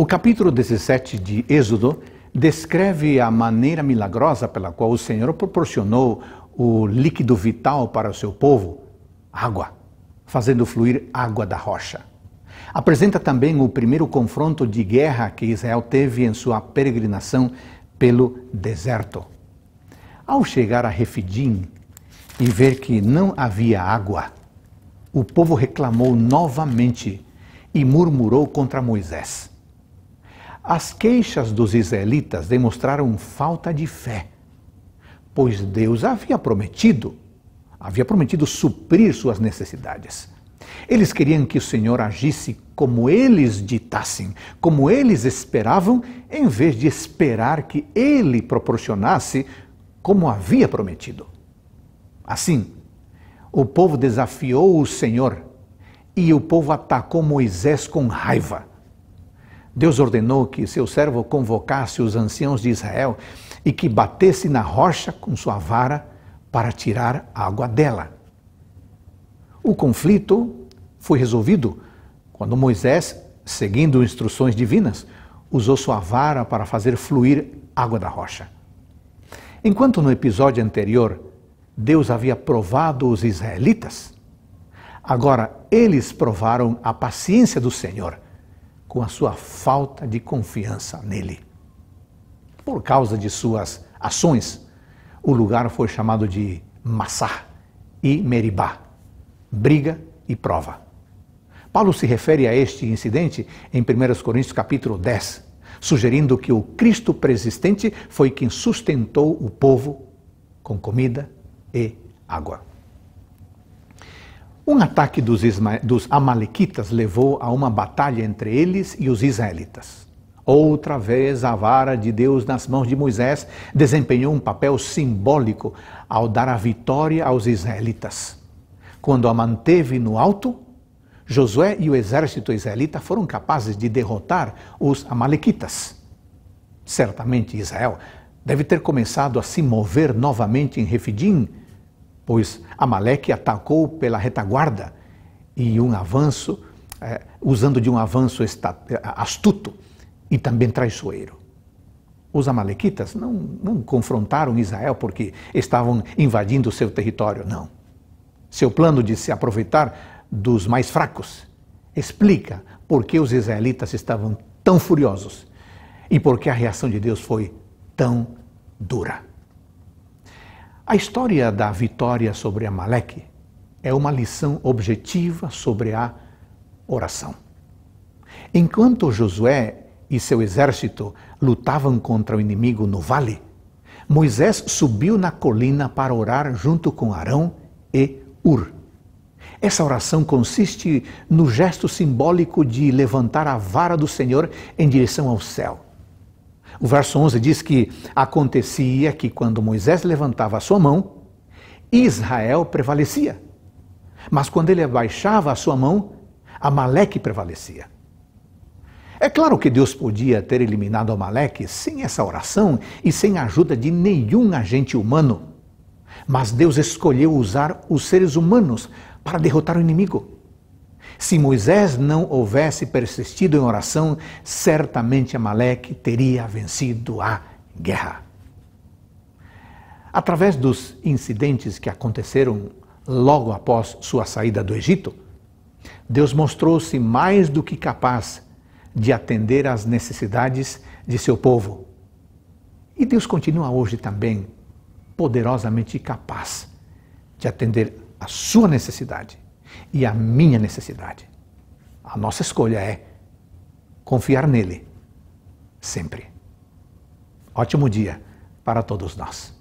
O capítulo 17 de Êxodo descreve a maneira milagrosa pela qual o Senhor proporcionou o líquido vital para o seu povo, água, fazendo fluir água da rocha. Apresenta também o primeiro confronto de guerra que Israel teve em sua peregrinação pelo deserto. Ao chegar a Refidim e ver que não havia água, o povo reclamou novamente e murmurou contra Moisés. As queixas dos israelitas demonstraram falta de fé, pois Deus havia prometido, havia prometido suprir suas necessidades. Eles queriam que o Senhor agisse como eles ditassem, como eles esperavam, em vez de esperar que ele proporcionasse como havia prometido. Assim, o povo desafiou o Senhor e o povo atacou Moisés com raiva Deus ordenou que seu servo convocasse os anciãos de Israel e que batesse na rocha com sua vara para tirar água dela. O conflito foi resolvido quando Moisés, seguindo instruções divinas, usou sua vara para fazer fluir água da rocha. Enquanto no episódio anterior Deus havia provado os israelitas, agora eles provaram a paciência do Senhor com a sua falta de confiança nele. Por causa de suas ações, o lugar foi chamado de Massá e Meribá, briga e prova. Paulo se refere a este incidente em 1 Coríntios capítulo 10, sugerindo que o Cristo preexistente foi quem sustentou o povo com comida e água. Um ataque dos, Isma dos Amalequitas levou a uma batalha entre eles e os israelitas. Outra vez, a vara de Deus nas mãos de Moisés desempenhou um papel simbólico ao dar a vitória aos israelitas. Quando a manteve no alto, Josué e o exército israelita foram capazes de derrotar os Amalequitas. Certamente Israel deve ter começado a se mover novamente em Refidim pois Amaleque atacou pela retaguarda e um avanço, eh, usando de um avanço eh, astuto e também traiçoeiro. Os amalequitas não, não confrontaram Israel porque estavam invadindo seu território, não. Seu plano de se aproveitar dos mais fracos explica por que os israelitas estavam tão furiosos e por que a reação de Deus foi tão dura. A história da vitória sobre Amaleque é uma lição objetiva sobre a oração. Enquanto Josué e seu exército lutavam contra o inimigo no vale, Moisés subiu na colina para orar junto com Arão e Ur. Essa oração consiste no gesto simbólico de levantar a vara do Senhor em direção ao céu. O verso 11 diz que acontecia que quando Moisés levantava a sua mão, Israel prevalecia. Mas quando ele abaixava a sua mão, Amaleque prevalecia. É claro que Deus podia ter eliminado Amaleque sem essa oração e sem a ajuda de nenhum agente humano. Mas Deus escolheu usar os seres humanos para derrotar o inimigo. Se Moisés não houvesse persistido em oração, certamente Amaleque teria vencido a guerra. Através dos incidentes que aconteceram logo após sua saída do Egito, Deus mostrou-se mais do que capaz de atender às necessidades de seu povo. E Deus continua hoje também poderosamente capaz de atender à sua necessidade e a minha necessidade. A nossa escolha é confiar nele, sempre. Ótimo dia para todos nós.